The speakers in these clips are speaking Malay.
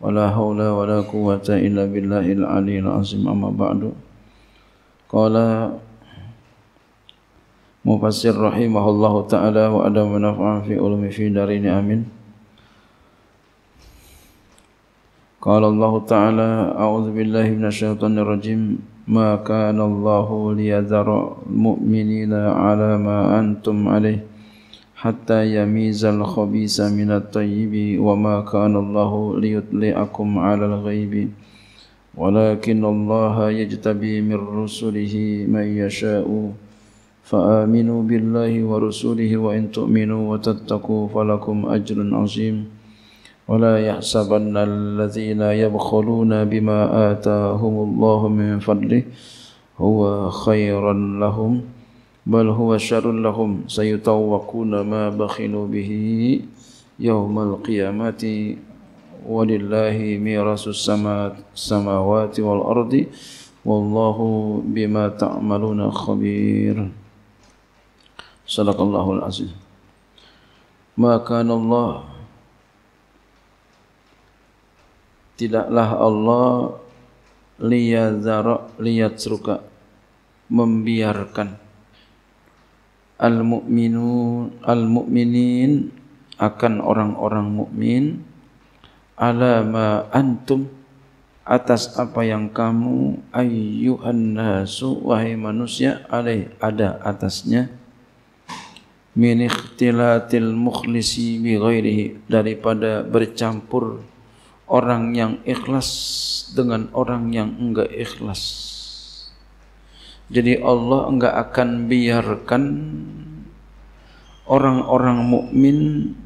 wala haula wala quwata illa billahil aliyil azim amma ba'du qala mufassir rahimahullahu taala wa adam manfa'a fi ulumi fi darini amin قال الله taala أعوذ billahi من الشيطان الرجيم ما كان الله ليذر المؤمنين على ما أنتم عليه حتى يميز الخبيث من الطيب وما كان الله ليطلعكم على الغيب ولكن الله يجتبي من رسله من يشاء فآمنوا بالله ورسوله وإن تؤمنوا وتتقوا فلكم أجر عظيم ولا يحسبن الذين يبخلون بما آتاهم الله من فضله هو خيرا لهم بل هو شر لهم سيطوقون ما بخلوا به يوم القيامة ولله ميراث السماوات والأرض والله بما تعملون خبير صدق الله العظيم ما كان الله tidaklah Allah liyazara liyatruka membiarkan al-mu'minun al-mu'minin akan orang-orang mukmin ala ma antum atas apa yang kamu ayyuhan nasu wahai manusia alaih ada atasnya min ikhtilatil mukhlisi bi ghairihi daripada bercampur orang yang ikhlas dengan orang yang enggak ikhlas jadi Allah enggak akan biarkan orang-orang mukmin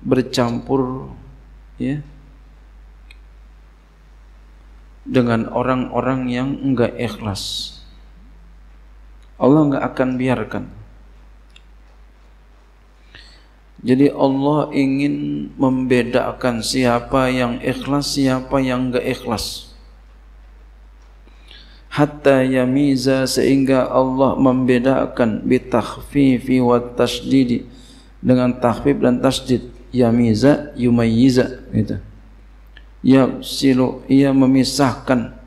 bercampur ya dengan orang-orang yang enggak ikhlas. Allah enggak akan biarkan. Jadi Allah ingin membedakan siapa yang ikhlas, siapa yang enggak ikhlas hatta yamiza sehingga Allah membedakan bitakhfifi wa tasjid dengan takhfif dan tasjid yamiza yumayyiza gitu ya silu ia memisahkan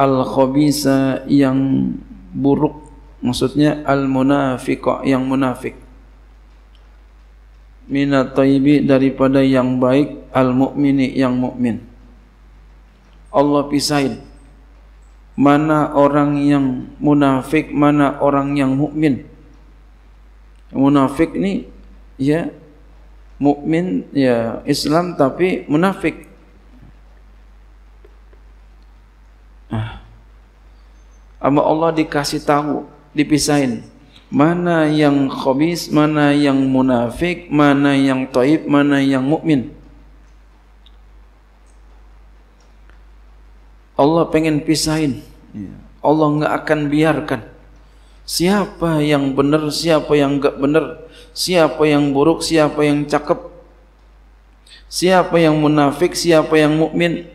al khabisa yang buruk maksudnya al munafiqa yang munafik minat taibi daripada yang baik al mukmini yang mukmin Allah pisahin mana orang yang munafik mana orang yang mukmin munafik ni ya mukmin ya Islam tapi munafik ah sama Allah dikasih tahu dipisahin mana yang khabis mana yang munafik mana yang taib mana yang mukmin Allah pengen pisahin Iya. Allah nggak akan biarkan siapa yang benar siapa yang nggak benar siapa yang buruk siapa yang cakep siapa yang munafik siapa yang mukmin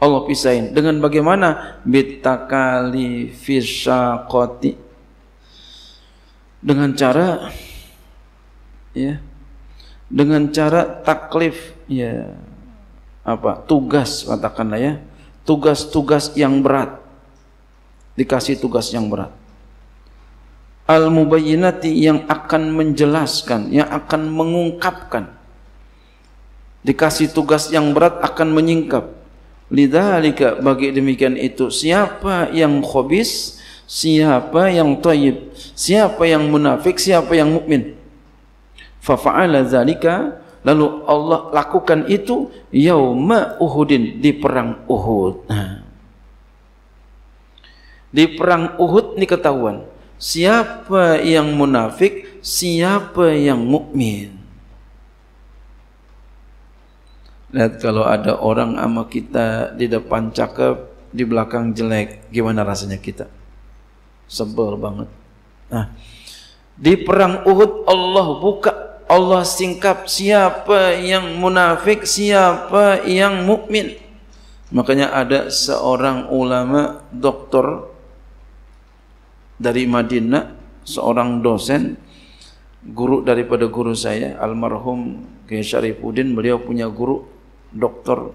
Allah pisahin dengan bagaimana bitakali fisyaqati dengan cara ya dengan cara taklif ya apa tugas katakanlah ya tugas-tugas yang berat dikasih tugas yang berat al-mubayyinati yang akan menjelaskan yang akan mengungkapkan dikasih tugas yang berat akan menyingkap lidzalika bagi demikian itu siapa yang khabis siapa yang thayyib siapa yang munafik siapa yang mukmin fa fa'ala dzalika Lalu Allah lakukan itu yauma Uhudin di perang Uhud. Ha. Di perang Uhud ni ketahuan siapa yang munafik, siapa yang mukmin. Lihat kalau ada orang sama kita di depan cakep, di belakang jelek, gimana rasanya kita? Sebel banget. Nah, ha. di perang Uhud Allah buka Allah singkap siapa yang munafik, siapa yang mukmin. Makanya ada seorang ulama doktor dari Madinah, seorang dosen, guru daripada guru saya, almarhum Kiai Syarifuddin, beliau punya guru doktor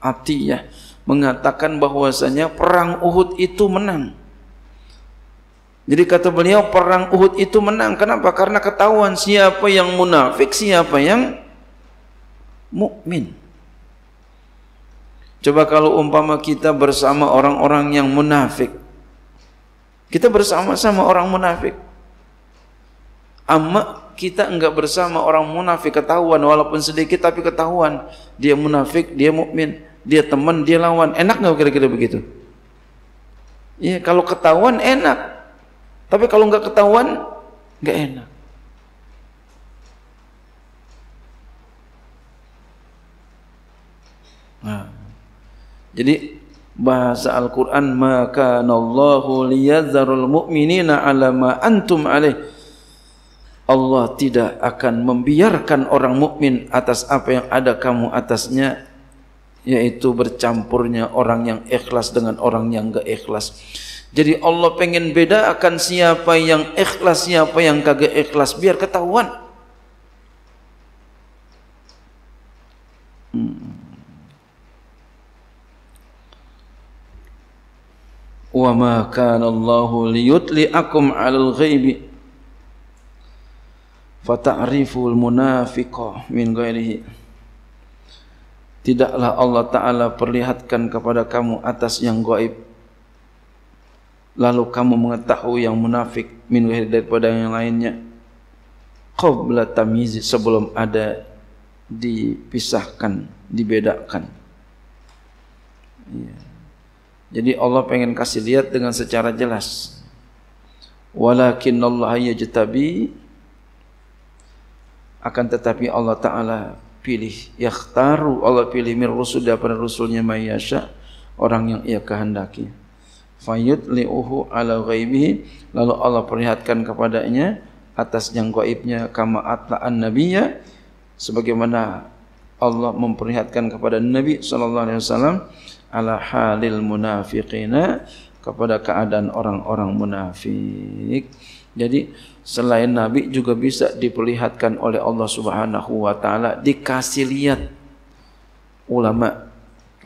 Atiyah, mengatakan bahwasanya perang Uhud itu menang. Jadi kata beliau perang Uhud itu menang. Kenapa? Karena ketahuan siapa yang munafik, siapa yang mukmin. Coba kalau umpama kita bersama orang-orang yang munafik. Kita bersama-sama orang munafik. Amma kita enggak bersama orang munafik ketahuan walaupun sedikit tapi ketahuan dia munafik, dia mukmin, dia teman, dia lawan. Enak enggak kira-kira begitu? Iya, kalau ketahuan enak, tapi kalau enggak ketahuan, enggak enak. Nah. Jadi bahasa Al-Qur'an maka nallahu liyadzarul mu'minina ala ma antum alaih. Allah tidak akan membiarkan orang mukmin atas apa yang ada kamu atasnya yaitu bercampurnya orang yang ikhlas dengan orang yang enggak ikhlas. Jadi Allah pengen beda akan siapa yang ikhlas, siapa yang kagak ikhlas. Biar ketahuan. Hmm. Wa ma kana Allahu akum 'alal ghaibi fata'riful munafiqa min ghairihi Tidaklah Allah Ta'ala perlihatkan kepada kamu atas yang gaib lalu kamu mengetahui yang munafik min daripada yang lainnya qabla tamyiz sebelum ada dipisahkan dibedakan ya. jadi Allah pengen kasih lihat dengan secara jelas walakin Allah ya yajtabi akan tetapi Allah taala pilih yakhtaru Allah pilih min rusul daripada rusulnya mayyasha orang yang ia kehendaki Fayyut li uhu ala ghaibihi lalu Allah perlihatkan kepadanya atas yang gaibnya kama atla'an nabiyya sebagaimana Allah memperlihatkan kepada Nabi sallallahu alaihi wasallam ala halil munafiqina kepada keadaan orang-orang munafik. Jadi selain Nabi juga bisa diperlihatkan oleh Allah Subhanahu wa taala dikasih lihat ulama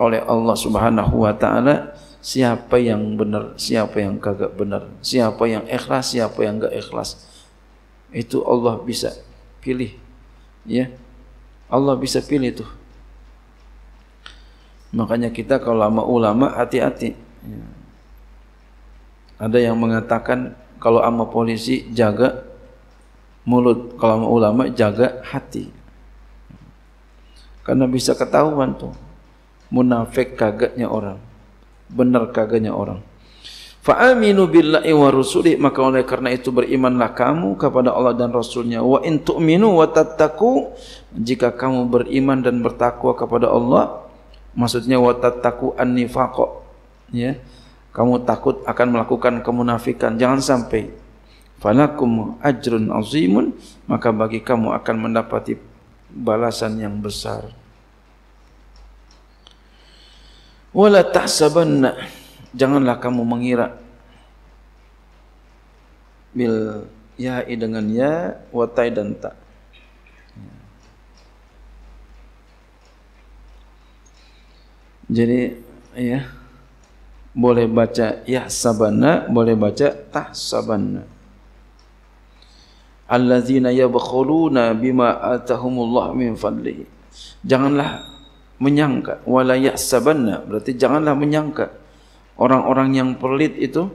oleh Allah Subhanahu wa taala siapa yang benar, siapa yang kagak benar, siapa yang ikhlas, siapa yang enggak ikhlas. Itu Allah bisa pilih. Ya. Allah bisa pilih itu. Makanya kita kalau sama ulama hati-hati. Ya. Ada yang mengatakan kalau sama polisi jaga mulut, kalau sama ulama jaga hati. Karena bisa ketahuan tuh munafik kagaknya orang benar kaganya orang. Fa'aminu billahi wa rusuli maka oleh karena itu berimanlah kamu kepada Allah dan Rasulnya. Wa intuk minu wa tattaku jika kamu beriman dan bertakwa kepada Allah maksudnya wa tattaku an nifaqo ya kamu takut akan melakukan kemunafikan jangan sampai falakum ajrun azimun maka bagi kamu akan mendapati balasan yang besar wala tahsabanna janganlah kamu mengira bil ya'i dengan ya wa ta'i dan ta jadi ya boleh baca ya yahsabanna boleh baca tahsabanna alladzina yabkhuluna bima atahumullah min fadlihi janganlah menyangka walayah sabanna berarti janganlah menyangka orang-orang yang pelit itu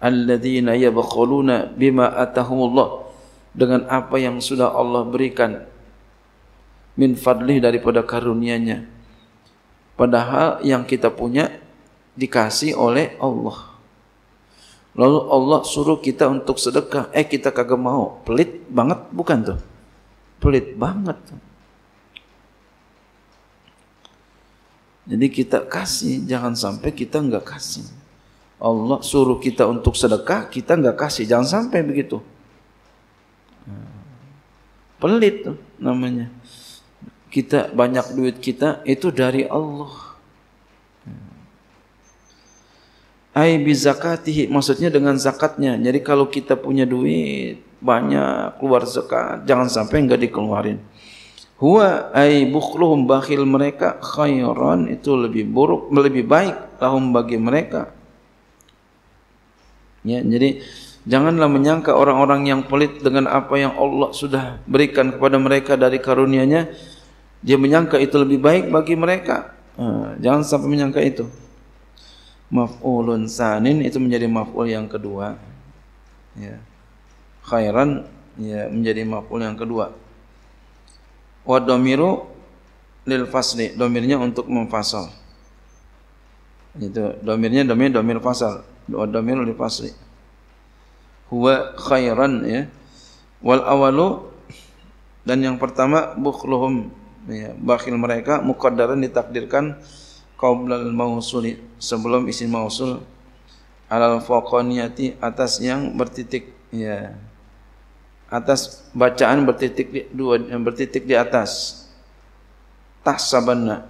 alladzina yabkhuluna bima atahumullah dengan apa yang sudah Allah berikan min fadlih daripada karunia-Nya padahal yang kita punya dikasih oleh Allah lalu Allah suruh kita untuk sedekah eh kita kagak mau pelit banget bukan tuh pelit banget tuh Jadi kita kasih, jangan sampai kita enggak kasih. Allah suruh kita untuk sedekah, kita enggak kasih, jangan sampai begitu. Pelit tuh namanya. Kita banyak duit kita itu dari Allah. Ai bi zakatihi maksudnya dengan zakatnya. Jadi kalau kita punya duit banyak keluar zakat, jangan sampai enggak dikeluarin. Hua, ay, bukhluhum bakhil mereka khairan itu lebih buruk lebih baik lahum bagi mereka ya jadi janganlah menyangka orang-orang yang pelit dengan apa yang Allah sudah berikan kepada mereka dari karunia-Nya dia menyangka itu lebih baik bagi mereka ha, jangan sampai menyangka itu maf'ulun sanin itu menjadi maf'ul yang kedua ya khairan ya menjadi maf'ul yang kedua wa domiru lil fasli domirnya untuk memfasal itu domirnya domir domir fasal wa domiru lil fasli huwa khairan ya wal awalu dan yang pertama bukhluhum ya bakhil mereka muqaddaran ditakdirkan qablal mausuli sebelum isim mausul alal faqaniyati atas yang bertitik ya yeah atas bacaan bertitik di, dua yang eh, bertitik di atas tahsabanna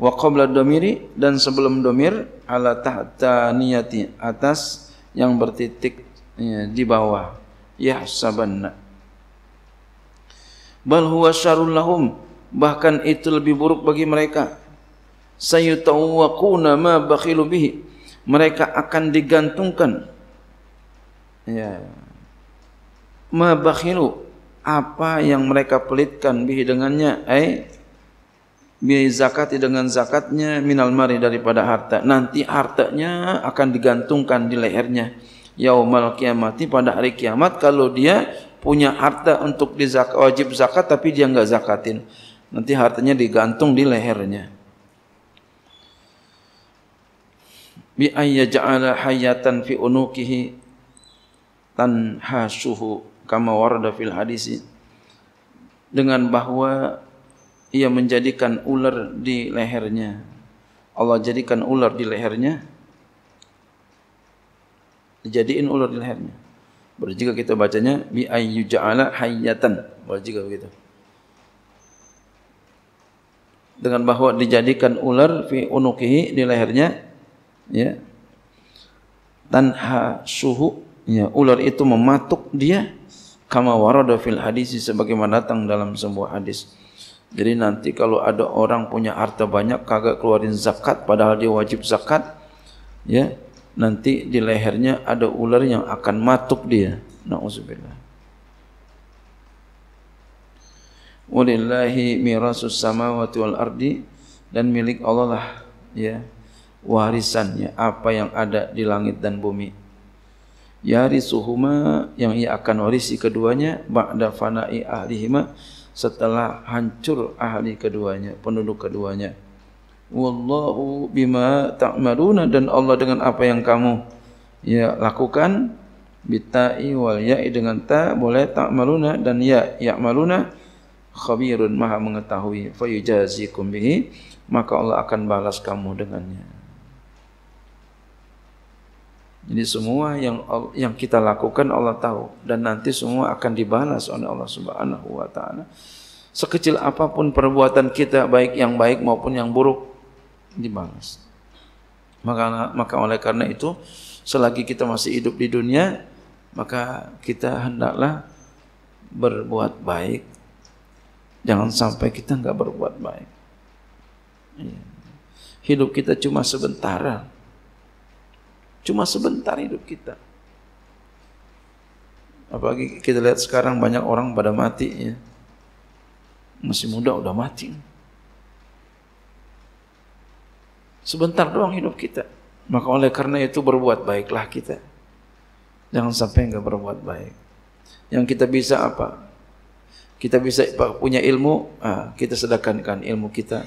wa qabla domiri dan sebelum domir ala tahta niyati atas yang bertitik ya, di bawah yahsabanna bal huwa syarrul lahum bahkan itu lebih buruk bagi mereka sayutawaquna ma bakhilu bihi mereka akan digantungkan ya mabakhilu apa yang mereka pelitkan bihi dengannya ai eh? bihi zakat dengan zakatnya minal mari daripada harta nanti hartanya akan digantungkan di lehernya yaumal kiamati pada hari kiamat kalau dia punya harta untuk di zakat, wajib zakat tapi dia enggak zakatin nanti hartanya digantung di lehernya bi ayya ja'ala hayatan fi unukihi tan hasuhu kama warada fil hadis dengan bahwa ia menjadikan ular di lehernya Allah jadikan ular di lehernya dijadikan ular di lehernya boleh juga kita bacanya bi ayyuja'ala hayatan boleh juga begitu dengan bahwa dijadikan ular fi unukihi di lehernya ya tanha suhu ya ular itu mematuk dia kama warada fil hadisi sebagaimana datang dalam sebuah hadis jadi nanti kalau ada orang punya harta banyak kagak keluarin zakat padahal dia wajib zakat ya nanti di lehernya ada ular yang akan matuk dia Nauzubillah. walillahi mirasus samawati wal ardi dan milik Allah lah ya warisannya apa yang ada di langit dan bumi Yari suhuma yang ia akan warisi keduanya ba'da fana'i ahlihima setelah hancur ahli keduanya penduduk keduanya wallahu bima ta'maluna dan Allah dengan apa yang kamu ya lakukan bita'i wal ya'i dengan ta boleh ta'maluna dan ya ya'maluna khabirun maha mengetahui fayujazikum bihi maka Allah akan balas kamu dengannya jadi semua yang yang kita lakukan Allah tahu dan nanti semua akan dibalas oleh Allah Subhanahu wa taala. Sekecil apapun perbuatan kita baik yang baik maupun yang buruk dibalas. Maka maka oleh karena itu selagi kita masih hidup di dunia maka kita hendaklah berbuat baik. Jangan sampai kita enggak berbuat baik. Hidup kita cuma sebentar. Cuma sebentar hidup kita. Apalagi kita lihat sekarang banyak orang pada mati. Ya. Masih muda sudah mati. Sebentar doang hidup kita. Maka oleh karena itu berbuat baiklah kita. Jangan sampai enggak berbuat baik. Yang kita bisa apa? Kita bisa punya ilmu, ah, kita sedekahkan ilmu kita.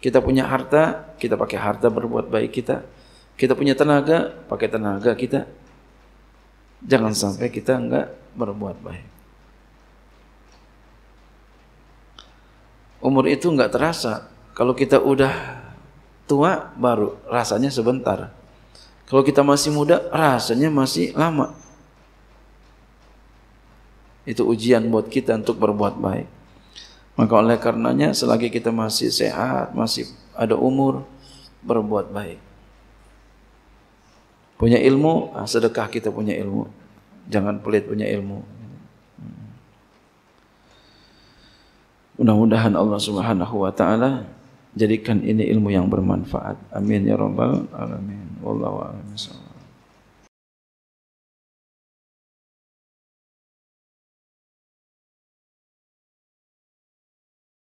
Kita punya harta, kita pakai harta berbuat baik kita. Kita punya tenaga, pakai tenaga kita. Jangan sampai kita enggak berbuat baik. Umur itu enggak terasa. Kalau kita udah tua baru rasanya sebentar. Kalau kita masih muda rasanya masih lama. Itu ujian buat kita untuk berbuat baik. Maka oleh karenanya selagi kita masih sehat, masih ada umur, berbuat baik. punya ilmu, ah, sedekah kita punya ilmu. Jangan pelit punya ilmu. Mudah-mudahan Allah Subhanahu wa taala jadikan ini ilmu yang bermanfaat. Amin ya rabbal alamin. Wallahu a'lam.